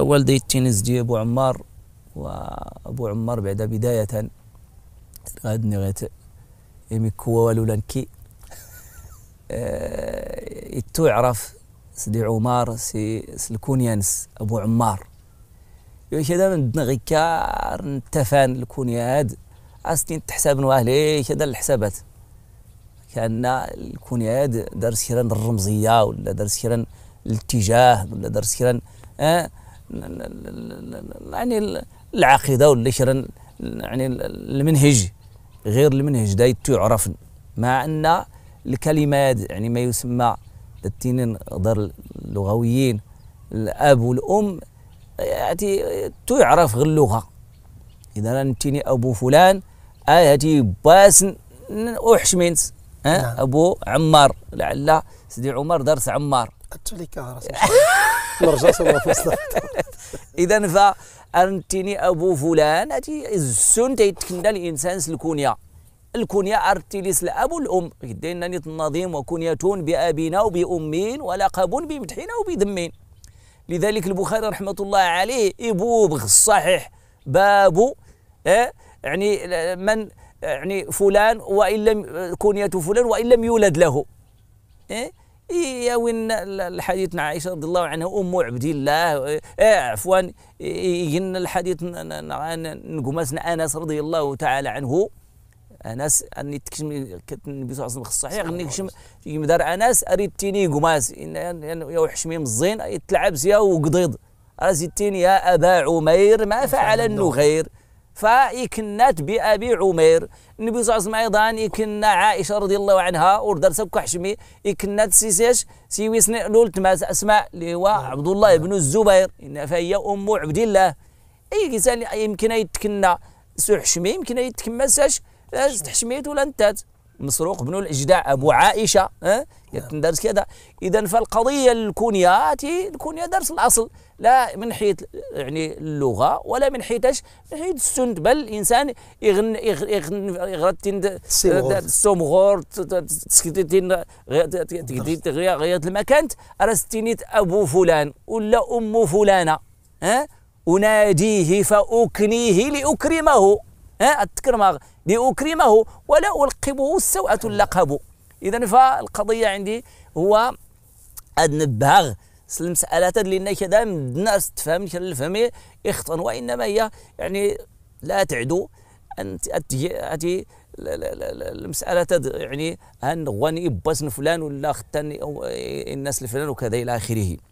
والدي التنس دي أبو عمار وأبو عمار بعد بداية غادني غيت يمك كوا والو لنكي آه، تو يعرف سدي عمر سي الكونيانس أبو عمار يوش هذا من دماغي كار نتفان الكونياد تحسبن واه نواه هذا الحسابات كان الكونياد دار سيران الرمزية ولا دار سيران الاتجاه ولا دار سيران أه يعني العقيده ولا يعني المنهج غير المنهج دا تعرف مع ان الكلمات يعني ما يسمى التنين غدر اللغويين الاب والام يعني تعرف غير اللغه اذا نتيني ابو فلان آه، هاتي باس احشمين آه، نعم. ابو عمار لعل سيدي عمر درس عمار لرجاته اذا فارنتيني ابو فلان هادي السن تيتكنى الانسان الكونيا الكونيا ارتيليس الأب والأم قدينا نيت النظيم وكنية بأبينا وبأمين ولقب بمدحنا وبذمين لذلك البخاري رحمة الله عليه إبوب الصحيح باب اه يعني من يعني فلان وإن لم كنية فلان وإن لم يولد له إيه يا إيه، وين الحديث عن عائشه رضي الله عنها ام عبد الله إيه، عفوا ين الحديث عن نقماس انس رضي الله تعالى عنه انس اني تكشم النبي صلى الله عليه وسلم صحيح اني كشم مدار انس اريد تيني قماس يا وحشمي من الزين تلعب زيا وقضيض راسي تيني يا ابا عمير ما فعل النغير فيكنات بأبي عمير النبي صلى الله عليه وسلم أيضا يكن عائشة رضي الله عنها وردر سبك حشمي يكنات سيسيش سيويسن لولت تماس أسماء اللي هو نعم. عبد الله نعم. بن الزبير إن فهي أم عبد الله أي إنسان يمكن يتكنا سو حشمي يمكن يتكمسش تحشميت ولا انتات مسروق بن الإجداع أبو عائشة أه؟ درس كذا إذا فالقضية الكونيات الكونيه درس الأصل لا من حيث يعني اللغة ولا من حيث ايش؟ من حيث السند بل الإنسان يغن يغن يغن السومغور تسكتين غيرت المكان أرستينيت أبو فلان ولا أم فلانة أه؟ أناديه فأكنيه لأكرمه التكرمغ لأكرمه ولا ألقبه السوءة اللقب إذا فالقضية عندي هو أدنبغ المسألة لأن كذا الناس تفهم الفهم يخطأ وإنما هي يعني لا تعدو أن أتي المسألة يعني أن غني بسن فلان ولا ختن الناس الفلان وكذا إلى آخره